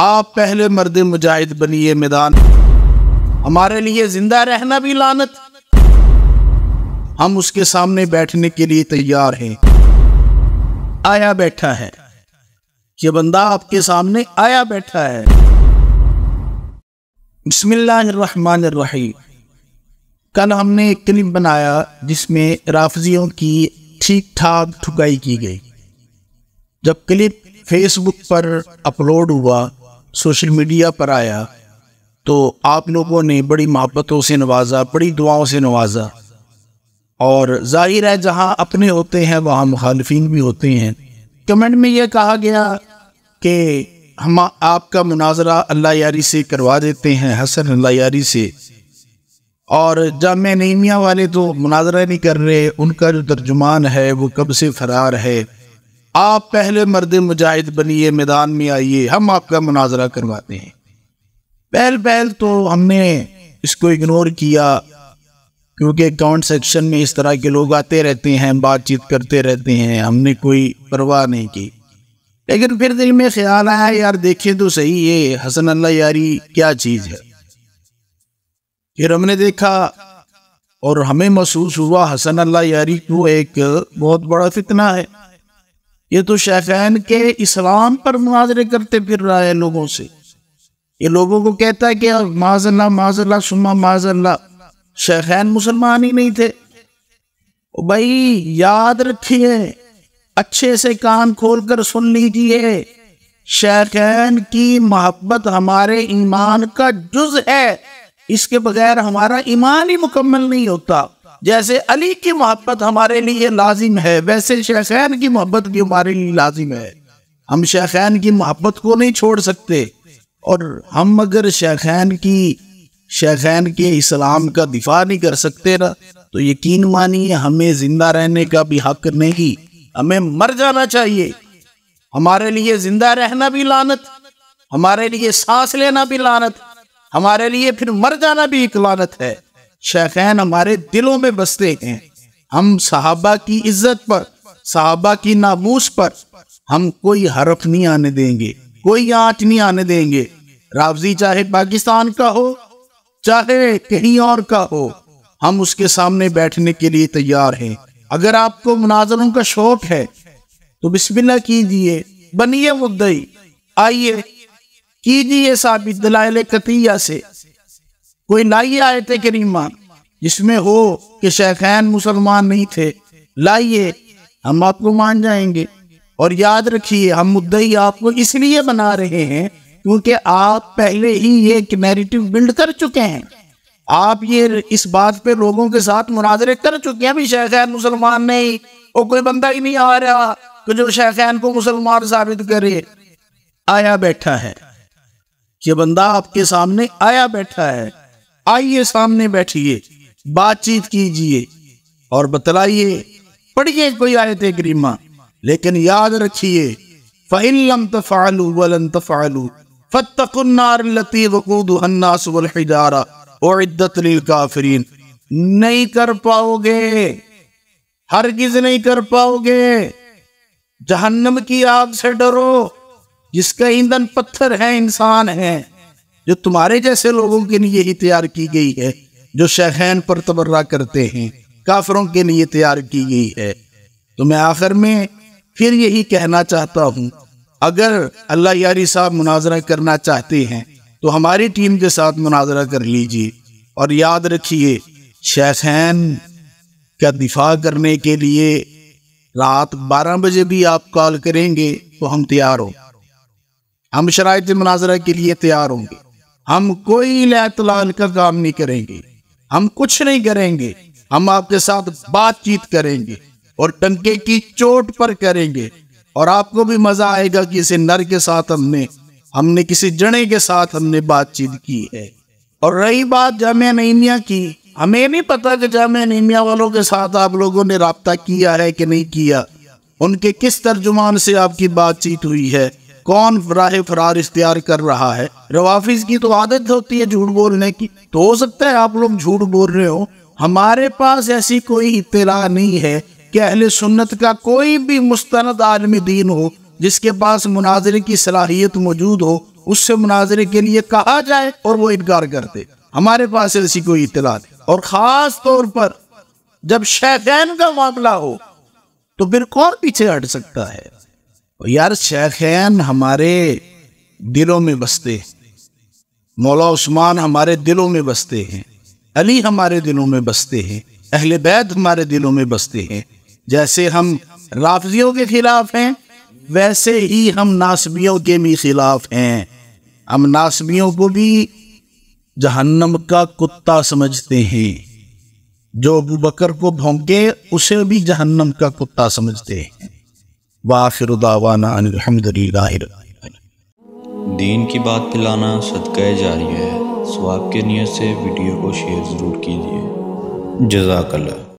आप पहले मर्द मुजाहिद बनिए मैदान हमारे लिए जिंदा रहना भी लानत हम उसके सामने बैठने के लिए तैयार हैं आया बैठा है ये बंदा आपके सामने आया बैठा है बसमिल्लाम कल हमने एक क्लिप बनाया जिसमें राफजियों की ठीक ठाक ठुकाई की गई जब क्लिप फेसबुक पर अपलोड हुआ सोशल मीडिया पर आया तो आप लोगों ने बड़ी मोहब्बतों से नवाजा बड़ी दुआओं से नवाजा और जाहिर है जहाँ अपने होते हैं वहाँ मुखालफी भी होते हैं कमेंट में यह कहा गया कि हम आपका मुनाजरा अल्लाह यारी से करवा देते हैं हसन अल्लाह यारी से और जाम नीमिया वाले तो मुनाजरा नहीं कर रहे उनका जो तर्जुमान है वो कब से फरार है आप पहले मर्द मुजाहिद बनिए मैदान में आइए हम आपका मुनाजरा करवाते हैं पहल पहल तो हमने इसको इग्नोर किया क्योंकि अकाउंट सेक्शन में इस तरह के लोग आते रहते हैं बातचीत करते रहते हैं हमने कोई परवाह नहीं की लेकिन फिर दिल में ख्याल आया यार देखे तो सही ये हसन अल्लाह यारी क्या चीज़ है फिर हमने देखा और हमें महसूस हुआ हसन अल्लाह यारी को एक बहुत बड़ा फितना है ये तो शेखैन के इस्लाम पर मुनाजरे करते फिर रहा है लोगों से ये लोगों को कहता है कि माजल्ला माजल्ला सुमा माजल्ला शेखैन मुसलमान ही नहीं थे भाई याद रखिए अच्छे से कान खोलकर सुन लीजिए शेखैन की मोहब्बत हमारे ईमान का जुज है इसके बगैर हमारा ईमान ही मुकम्मल नहीं होता जैसे अली की मोहब्बत हमारे लिए लाजिम है वैसे शेखैन की मोहब्बत भी हमारे लिए लाजिम है हम शेखैन की मोहब्बत को नहीं छोड़ सकते और हम अगर शेखैन की शेखैन के इस्लाम का दिफा नहीं कर सकते ना तो यकीन मानिए हमें जिंदा रहने का भी हक नहीं हमें मर जाना चाहिए हमारे लिए जिंदा रहना भी लानत हमारे लिए सांस लेना भी लानत हमारे लिए फिर मर जाना भी एक लानत है शैखैन हमारे दिलों में बसते हैं हम सहाबा की इज्जत पर सहाबा की नामूस पर हम कोई हरफ नहीं आने देंगे कोई आँच नहीं आने देंगे रावजी चाहे पाकिस्तान का हो चाहे कहीं और का हो हम उसके सामने बैठने के लिए तैयार हैं अगर आपको मुनाजरों का शौक है तो बिस्मिल्लाह कीजिए बनिए मुद्दई आइए कीजिए साबित दलाल कतिया से कोई लाइए आयत करीमा जिसमें हो कि शैखैन मुसलमान नहीं थे लाइए हम आपको मान जाएंगे और याद रखिए हम मुद्दई आपको इसलिए बना रहे हैं क्योंकि आप पहले ही ये एक नैरेटिव बिल्ड कर चुके हैं आप ये इस बात पे लोगों के साथ मुनाजरे कर चुके हैं भी शेखैन मुसलमान नहीं और कोई बंदा ही नहीं आ रहा कि जो शैखैन को मुसलमान साबित करे आया बैठा है ये बंदा आपके सामने आया बैठा है आइए सामने बैठिए बातचीत कीजिए और बतलाइए पढ़िए कोई आयत करीमा लेकिन याद रखिए फ़िलम तफ़ालू वलन तफ़ालू फ़तकुन्नारती नहीं कर पाओगे हरगिज नहीं कर पाओगे जहन्नम की आग से डरो जिसका ईंधन पत्थर है इंसान है जो तुम्हारे जैसे लोगों के लिए ही तैयार की गई है जो शहन पर तबर्रा करते हैं काफरों के लिए तैयार की गई है तो मैं आखिर में फिर यही कहना चाहता हूँ अगर अल्लाह यारी साहब मुनाजरा करना चाहते हैं तो हमारी टीम के साथ मुनाजरा कर लीजिए और याद रखिए शैखैन का दिफा करने के लिए रात 12 बजे भी आप कॉल करेंगे तो हम तैयार हों हम शराय मुनाजरा के लिए तैयार होंगे हम कोई लाल का काम नहीं करेंगे हम कुछ नहीं करेंगे हम आपके साथ बातचीत करेंगे और टंके की चोट पर करेंगे और आपको भी मजा आएगा कि इसे नर के साथ हमने हमने किसी जने के साथ हमने बातचीत की है और रही बात जामिया नईमिया की हमें नहीं पता कि जामिया नईमिया वालों के साथ आप लोगों ने रबता किया है कि नहीं किया उनके किस तर्जुमान से आपकी बातचीत हुई है कौन राह फरार इख्तियार कर रहा है रवाफिज की तो आदत होती है झूठ बोलने की तो हो सकता है आप लोग झूठ बोल रहे हो हमारे पास ऐसी कोई इतला नहीं है कि अहल सुन्नत का कोई भी मुस्ंद आलमी दीन हो जिसके पास मुनाजरे की सलाहियत मौजूद हो उससे मुनाजरे के लिए कहा जाए और वो इनकार कर दे हमारे पास ऐसी कोई इतला नहीं और ख़ास तौर पर जब शैफैन का मामला हो तो फिर कौन पीछे हट सकता है यार शेखैन हमारे दिलों में बसते हैं मौला उस्मान हमारे दिलों में बसते हैं अली हमारे दिलों में बसते हैं अहल बैद हमारे दिलों में बसते हैं जैसे हम राफजियों के खिलाफ हैं वैसे ही हम नासबियों के भी खिलाफ हैं हम नासबियों को भी जहन्नम का कुत्ता समझते हैं जो अबू बकर को भोंके उसे भी जहन्नम का कुत्ता समझते हैं वाफिरदावाना दीन की बात पिलाना सदका जारी है स्वाब के नियत से वीडियो को शेयर ज़रूर कीजिए जजाकल्ला